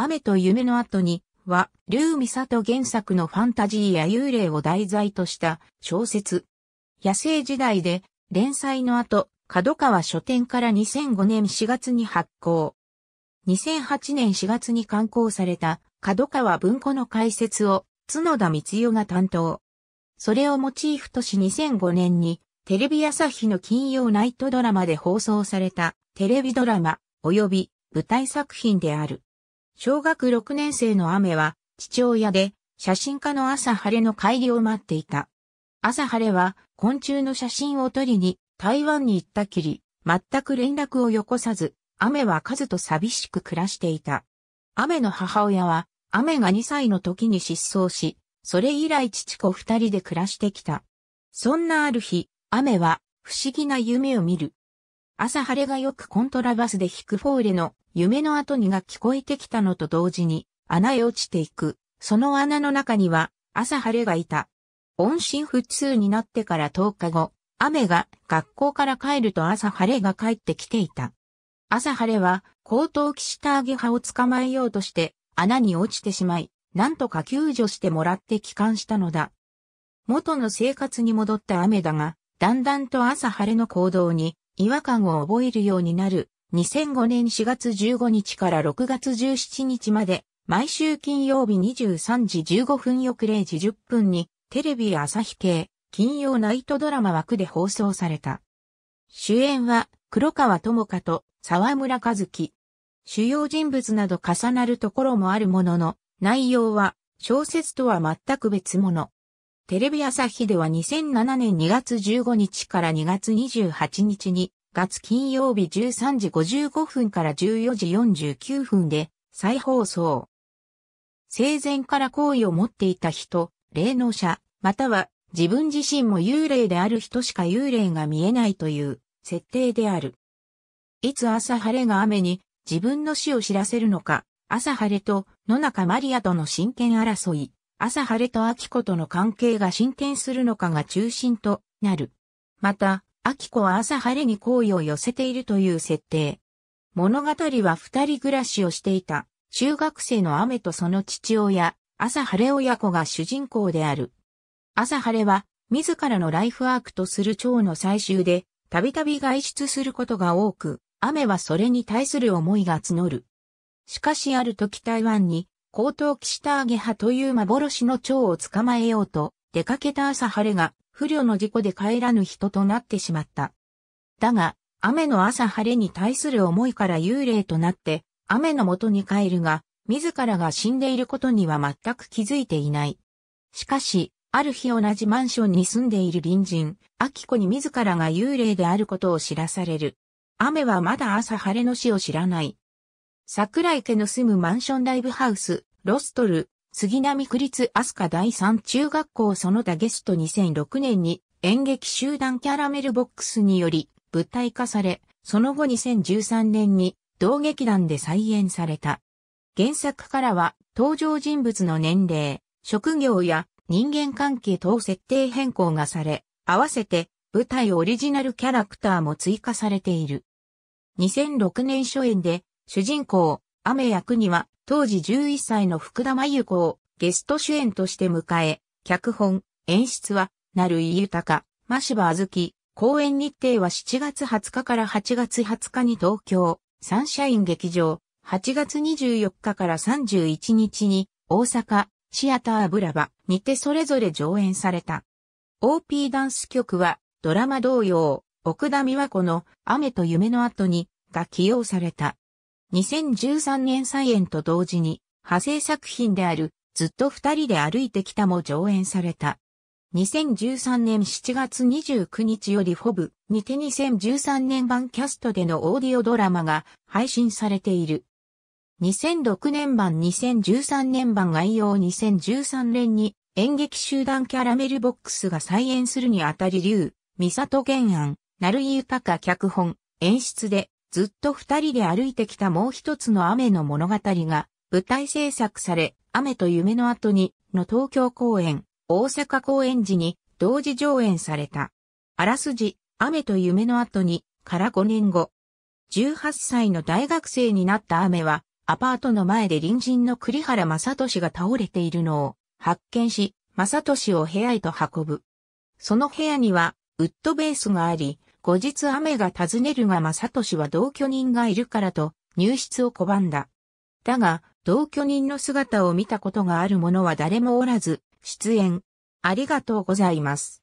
雨と夢の後には、竜美里原作のファンタジーや幽霊を題材とした小説。野生時代で連載の後、角川書店から2005年4月に発行。2008年4月に刊行された角川文庫の解説を角田光代が担当。それをモチーフとし2005年にテレビ朝日の金曜ナイトドラマで放送されたテレビドラマ及び舞台作品である。小学6年生の雨は、父親で、写真家の朝晴れの帰りを待っていた。朝晴れは、昆虫の写真を撮りに、台湾に行ったきり、全く連絡をよこさず、雨は数と寂しく暮らしていた。雨の母親は、雨が2歳の時に失踪し、それ以来父子二人で暮らしてきた。そんなある日、雨は不思議な夢を見る。朝晴れがよくコントラバスで弾くフォーレの夢の後にが聞こえてきたのと同時に、穴へ落ちていく。その穴の中には、朝晴れがいた。音信不通になってから10日後、雨が学校から帰ると朝晴れが帰ってきていた。朝晴れは、高等騎士ターゲ派を捕まえようとして、穴に落ちてしまい、なんとか救助してもらって帰還したのだ。元の生活に戻った雨だが、だんだんと朝晴れの行動に違和感を覚えるようになる2005年4月15日から6月17日まで、毎週金曜日23時15分翌0時10分に、テレビ朝日系、金曜ナイトドラマ枠で放送された。主演は、黒川智香と沢村和樹。主要人物など重なるところもあるものの、内容は小説とは全く別物。テレビ朝日では2007年2月15日から2月28日に月金曜日13時55分から14時49分で再放送。生前から好意を持っていた人、霊能者、または自分自身も幽霊である人しか幽霊が見えないという設定である。いつ朝晴れが雨に自分の死を知らせるのか、朝晴れと野中マリアとの真剣争い、朝晴れと秋子との関係が進展するのかが中心となる。また、秋子は朝晴れに好意を寄せているという設定。物語は二人暮らしをしていた、中学生の雨とその父親、朝晴れ親子が主人公である。朝晴れは、自らのライフワークとする蝶の最終で、たびたび外出することが多く、雨はそれに対する思いが募る。しかしある時台湾に、高等騎士ターゲ派という幻の蝶を捕まえようと、出かけた朝晴れが不慮の事故で帰らぬ人となってしまった。だが、雨の朝晴れに対する思いから幽霊となって、雨の元に帰るが、自らが死んでいることには全く気づいていない。しかし、ある日同じマンションに住んでいる隣人、秋子に自らが幽霊であることを知らされる。雨はまだ朝晴れの死を知らない。桜井家の住むマンションライブハウス、ロストル、杉並区立飛鳥第三中学校その他ゲスト2006年に演劇集団キャラメルボックスにより舞台化され、その後2013年に同劇団で再演された。原作からは登場人物の年齢、職業や人間関係等設定変更がされ、合わせて舞台オリジナルキャラクターも追加されている。2006年初演で主人公、雨役には当時11歳の福田真由子をゲスト主演として迎え、脚本、演出は、なるいゆたか、ましばあずき、公演日程は7月20日から8月20日に東京、サンシャイン劇場、8月24日から31日に、大阪、シアターブラバにてそれぞれ上演された。OP ダンス曲は、ドラマ同様、奥田美和子の雨と夢の後に、が起用された。2013年再演と同時に、派生作品である、ずっと二人で歩いてきたも上演された。2013年7月29日よりフォブにて2013年版キャストでのオーディオドラマが配信されている。2006年版2013年版概要2013年に演劇集団キャラメルボックスが再演するにあたり竜、三里原案、成井豊脚本、演出でずっと二人で歩いてきたもう一つの雨の物語が舞台制作され、雨と夢の後にの東京公演、大阪公演時に同時上演された。あらすじ、雨と夢の後にから5年後。18歳の大学生になった雨は、アパートの前で隣人の栗原正俊が倒れているのを発見し、正俊を部屋へと運ぶ。その部屋には、ウッドベースがあり、後日雨が訪ねるが正俊は同居人がいるからと入室を拒んだ。だが、同居人の姿を見たことがある者は誰もおらず、出演。ありがとうございます。